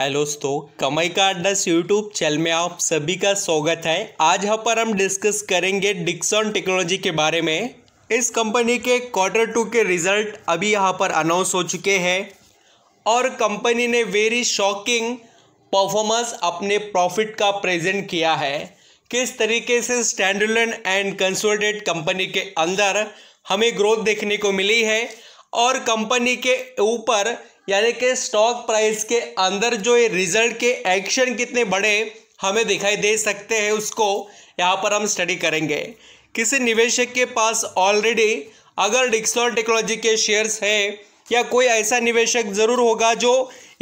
hello दोस्तों कमाई का अड्डा यूट्यूब चैनल में आप सभी का स्वागत है आज यहाँ पर हम डिस्कस करेंगे डिक्सन टेक्नोलॉजी के बारे में इस कंपनी के क्वार्टर टू के रिजल्ट अभी यहाँ पर अनाउंस हो चुके हैं और कंपनी ने वेरी शॉकिंग परफॉर्मेंस अपने प्रॉफिट का प्रेजेंट किया है किस तरीके से स्टैंडर्डन एंड कंसोलिडेट कंपनी के अंदर हमें ग्रोथ देखने को मिली है और कंपनी के ऊपर यानी कि स्टॉक प्राइस के अंदर जो ये रिजल्ट के एक्शन कितने बड़े हमें दिखाई दे सकते हैं उसको यहाँ पर हम स्टडी करेंगे किसी निवेशक के पास ऑलरेडी अगर डिक्सॉन टेक्नोलॉजी के शेयर्स हैं या कोई ऐसा निवेशक ज़रूर होगा जो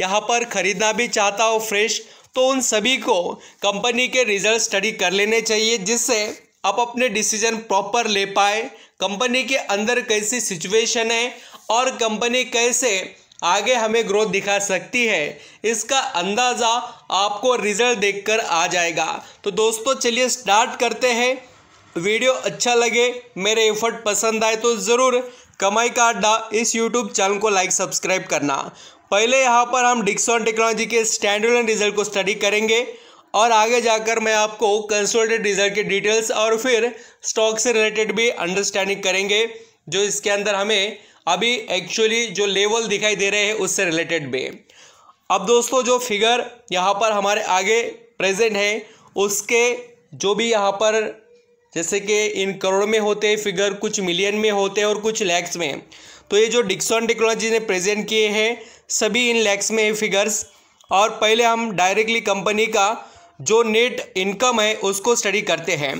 यहाँ पर ख़रीदना भी चाहता हो फ्रेश तो उन सभी को कंपनी के रिजल्ट स्टडी कर लेने चाहिए जिससे आप अपने डिसीजन प्रॉपर ले पाए कंपनी के अंदर कैसी सिचुएशन है और कंपनी कैसे आगे हमें ग्रोथ दिखा सकती है इसका अंदाज़ा आपको रिजल्ट देखकर आ जाएगा तो दोस्तों चलिए स्टार्ट करते हैं वीडियो अच्छा लगे मेरे एफर्ट पसंद आए तो ज़रूर कमाई का अड्डा इस यूट्यूब चैनल को लाइक सब्सक्राइब करना पहले यहाँ पर हम डिक्सॉन टेक्नोलॉजी के स्टैंडर्ड रिजल्ट को स्टडी करेंगे और आगे जाकर मैं आपको कंसोल्टेड रिजल्ट के डिटेल्स और फिर स्टॉक से रिलेटेड भी अंडरस्टैंडिंग करेंगे जो इसके अंदर हमें अभी एक्चुअली जो लेवल दिखाई दे रहे हैं उससे रिलेटेड भी अब दोस्तों जो फिगर यहाँ पर हमारे आगे प्रेजेंट है उसके जो भी यहाँ पर जैसे कि इन करोड़ में होते हैं फिगर कुछ मिलियन में होते हैं और कुछ लैक्स में तो ये जो डिक्सन टेक्नोलॉजी ने प्रेजेंट किए हैं सभी इन लैक्स में है फिगर्स और पहले हम डायरेक्टली कंपनी का जो नेट इनकम है उसको स्टडी करते हैं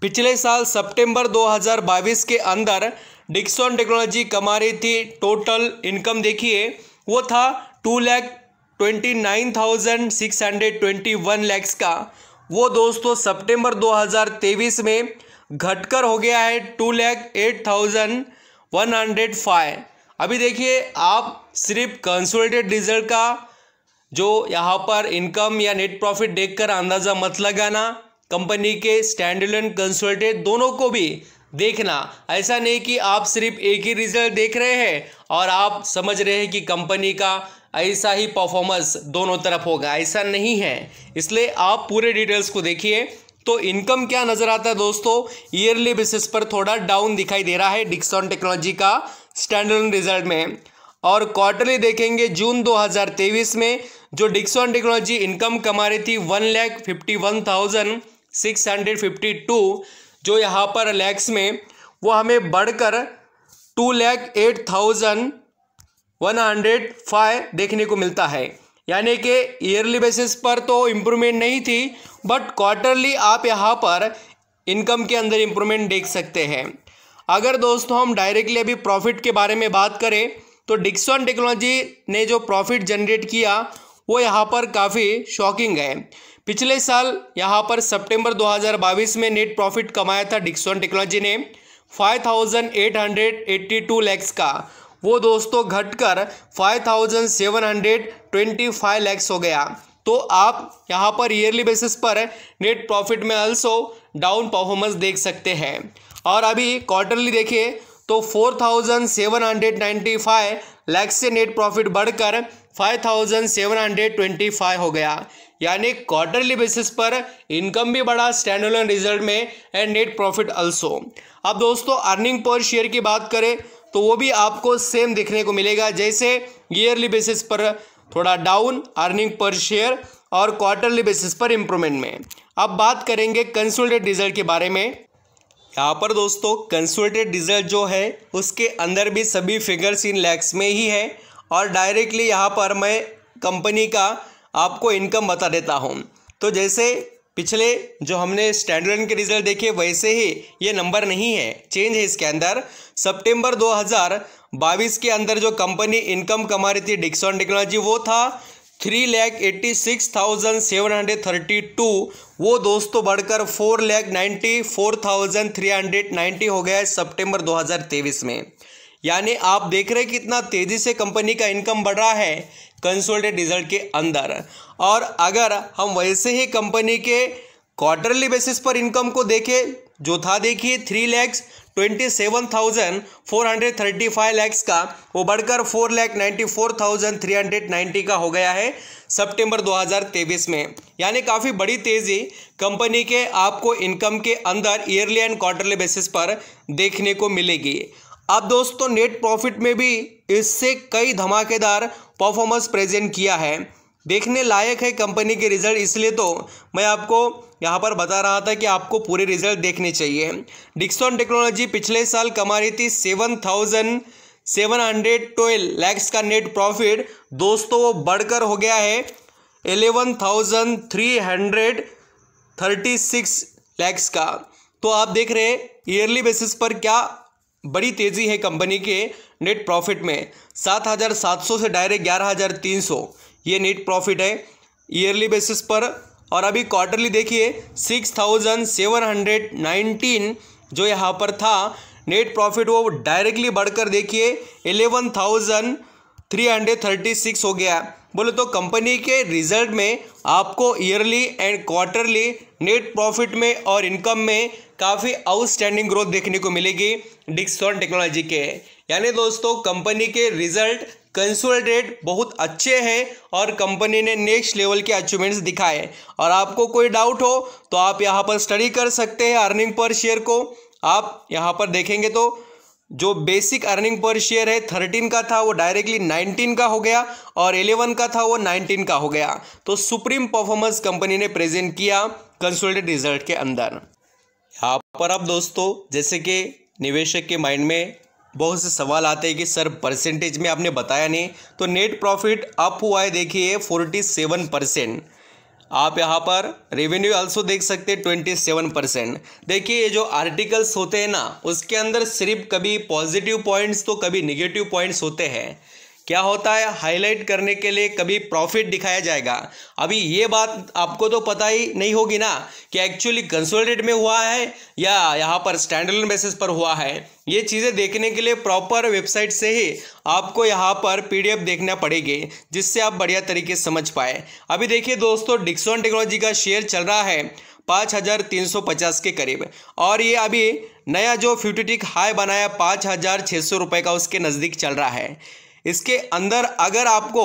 पिछले साल सितंबर 2022 के अंदर डिक्सन टेक्नोलॉजी कमा रही थी टोटल इनकम देखिए वो था two lakh twenty nine thousand six hundred twenty one lakhs का वो दोस्तों सितंबर तेईस में घटकर हो गया है two lakh eight thousand one hundred five अभी देखिए आप सिर्फ कंसोलिडेटेड रिजल्ट का जो यहाँ पर इनकम या नेट प्रॉफिट देखकर अंदाज़ा मत लगाना कंपनी के स्टैंडर्ड कंसोलिडेट दोनों को भी देखना ऐसा नहीं कि आप सिर्फ एक ही रिजल्ट देख रहे हैं और आप समझ रहे हैं कि कंपनी का ऐसा ही परफॉर्मेंस दोनों तरफ होगा ऐसा नहीं है इसलिए आप पूरे डिटेल्स को देखिए तो इनकम क्या नज़र आता है दोस्तों ईयरली बेसिस पर थोड़ा डाउन दिखाई दे रहा है डिक्सॉन टेक्नोलॉजी का स्टैंडर्ड रिजल्ट में और क्वार्टरली देखेंगे जून 2023 में जो डिक्सॉन टेक्नोलॉजी इनकम कमा रही थी one lakh fifty one thousand six hundred fifty two जो यहाँ पर लैक्स में वो हमें बढ़कर two lakh eight thousand one hundred five देखने को मिलता है यानी कि ईयरली बेसिस पर तो इम्प्रूवमेंट नहीं थी बट क्वार्टरली आप यहाँ पर इनकम के अंदर इम्प्रूवमेंट देख सकते हैं अगर दोस्तों हम डायरेक्टली अभी प्रॉफिट के बारे में बात करें तो डिक्सॉन टेक्नोलॉजी ने जो प्रॉफिट जनरेट किया वो यहाँ पर काफ़ी शॉकिंग है पिछले साल यहाँ पर सितंबर 2022 में नेट प्रॉफिट कमाया था डिक्सन टेक्नोलॉजी ने 5,882 लैक्स का वो दोस्तों घटकर 5,725 लैक्स हो गया तो आप यहाँ पर ईयरली बेसिस पर नेट प्रॉफिट में अल्सो डाउन परफॉर्मेंस देख सकते हैं और अभी क्वार्टरली देखिए तो 4,795 लाख से नेट प्रॉफिट बढ़कर five thousand seven hundred twenty five हो गया यानी क्वार्टरली बेसिस पर इनकम भी बढ़ा स्टैंड रिजल्ट में एंड नेट प्रॉफिट अल्सो अब दोस्तों अर्निंग पर शेयर की बात करें तो वो भी आपको सेम देखने को मिलेगा जैसे ईयरली बेसिस पर थोड़ा डाउन अर्निंग पर शेयर और क्वार्टरली बेसिस पर इम्प्रूवमेंट में अब बात करेंगे कंसोलिडेट रिजल्ट के बारे में यहाँ पर दोस्तों कंसोलिडेट रिजल्ट जो है उसके अंदर भी सभी फिगर्स इन लैक्स में ही है और डायरेक्टली यहाँ पर मैं कंपनी का आपको इनकम बता देता हूँ तो जैसे पिछले जो हमने स्टैंडर्ड के रिजल्ट देखे वैसे ही ये नंबर नहीं है चेंज है इसके अंदर सितंबर 2022 के अंदर जो कंपनी इनकम कमा रही थी डिक्सॉन टेक्नोलॉजी वो था three lakh eighty six thousand seven hundred thirty two वो दोस्तों बढ़कर four lakh ninety four thousand three hundred ninety हो गया है दो हजार तेईस में यानी आप देख रहे हैं कितना तेज़ी से कंपनी का इनकम बढ़ रहा है कंसोल्टेड रिजल्ट के अंदर और अगर हम वैसे ही कंपनी के क्वार्टरली बेसिस पर इनकम को देखें जो था देखिए three lakhs twenty seven thousand four hundred thirty five lakhs का वो बढ़कर four lakh ninety four thousand three hundred ninety का हो गया है सितंबर तेईस में यानी काफ़ी बड़ी तेज़ी कंपनी के आपको इनकम के अंदर ईयरली एंड क्वार्टरली बेसिस पर देखने को मिलेगी अब दोस्तों नेट प्रॉफिट में भी इससे कई धमाकेदार परफॉर्मेंस प्रेजेंट किया है देखने लायक है कंपनी के रिजल्ट इसलिए तो मैं आपको यहाँ पर बता रहा था कि आपको पूरे रिजल्ट देखने चाहिए डिक्सॉन टेक्नोलॉजी पिछले साल कमा रही थी seven thousand seven hundred twelve lakhs का नेट प्रॉफिट दोस्तों वो बढ़कर हो गया है eleven thousand three hundred thirty six lakhs का तो आप देख रहे हैं ईयरली बेसिस पर क्या बड़ी तेज़ी है कंपनी के नेट प्रॉफिट में सात हज़ार सात सौ से डायरेक्ट ग्यारह हज़ार तीन सौ ये नेट प्रॉफिट है ईयरली बेसिस पर और अभी क्वार्टरली देखिए six thousand seven hundred nineteen जो यहाँ पर था नेट प्रॉफिट वो डायरेक्टली बढ़कर देखिए eleven thousand three hundred thirty six हो गया बोले तो कंपनी के रिजल्ट में आपको yearly and quarterly net profit में और इनकम में काफ़ी आउटस्टैंडिंग ग्रोथ देखने को मिलेगी डिक्सॉन टेक्नोलॉजी के यानी दोस्तों कंपनी के रिजल्ट कंसोलिडेट बहुत अच्छे हैं और कंपनी ने नेक्स्ट लेवल के अचीवमेंट्स दिखाए और आपको कोई डाउट हो तो आप यहाँ पर स्टडी कर सकते हैं अर्निंग पर शेयर को आप यहाँ पर देखेंगे तो जो बेसिक अर्निंग पर शेयर है थर्टीन का था वो डायरेक्टली नाइनटीन का हो गया और एलेवन का था वो नाइनटीन का हो गया तो सुप्रीम परफॉर्मेंस कंपनी ने प्रेजेंट किया कंसोलिडेटेड रिजल्ट के अंदर यहाँ पर अब दोस्तों जैसे कि निवेशक के माइंड में बहुत से सवाल आते हैं कि सर परसेंटेज में आपने बताया नहीं तो नेट प्रॉफिट अप हुआ है देखिए फोर्टी सेवन परसेंट आप यहाँ पर रेवेन्यू ऑल्सो देख सकते हैं ट्वेंटी सेवन परसेंट देखिए ये जो आर्टिकल्स होते हैं ना उसके अंदर सिर्फ कभी पॉजिटिव पॉइंट्स तो कभी निगेटिव पॉइंट्स होते हैं क्या होता है हाईलाइट करने के लिए कभी प्रॉफिट दिखाया जाएगा अभी ये बात आपको तो पता ही नहीं होगी ना कि एक्चुअली कंसोलिडेट में हुआ है या यहाँ पर स्टैंडर्ड बेसिस पर हुआ है ये चीज़ें देखने के लिए प्रॉपर वेबसाइट से ही आपको यहाँ पर पीडीएफ देखना पड़ेगी जिससे आप बढ़िया तरीके से समझ पाए अभी देखिए दोस्तों डिक्सॉन टेक्नोलॉजी का शेयर चल रहा है पाँच हज़ार तीन सौ पचास के करीब और ये अभी नया जो फ्यूटिटिक हाई बनाया पाँच हज़ार छः सौ रुपये का उसके नज़दीक चल रहा है इसके अंदर अगर आपको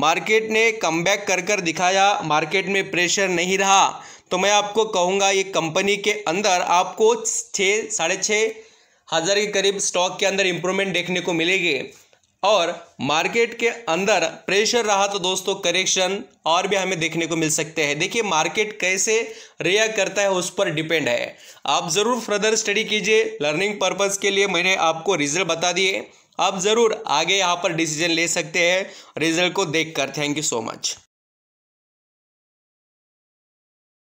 मार्केट ने कम बैक कर कर दिखाया मार्केट में प्रेशर नहीं रहा तो मैं आपको कहूँगा ये कंपनी के अंदर आपको छः साढ़े छः हज़ार के करीब स्टॉक के अंदर इम्प्रूवमेंट देखने को मिलेगी और मार्केट के अंदर प्रेशर रहा तो दोस्तों करेक्शन और भी हमें देखने को मिल सकते हैं देखिए मार्केट कैसे रिएक्ट करता है उस पर डिपेंड है आप ज़रूर फर्दर स्टडी कीजिए लर्निंग पर्पज़ के लिए मैंने आपको रिजल्ट बता दिए आप ज़रूर आगे यहाँ पर डिसीजन ले सकते हैं रिजल्ट को देखकर थैंक यू सो मच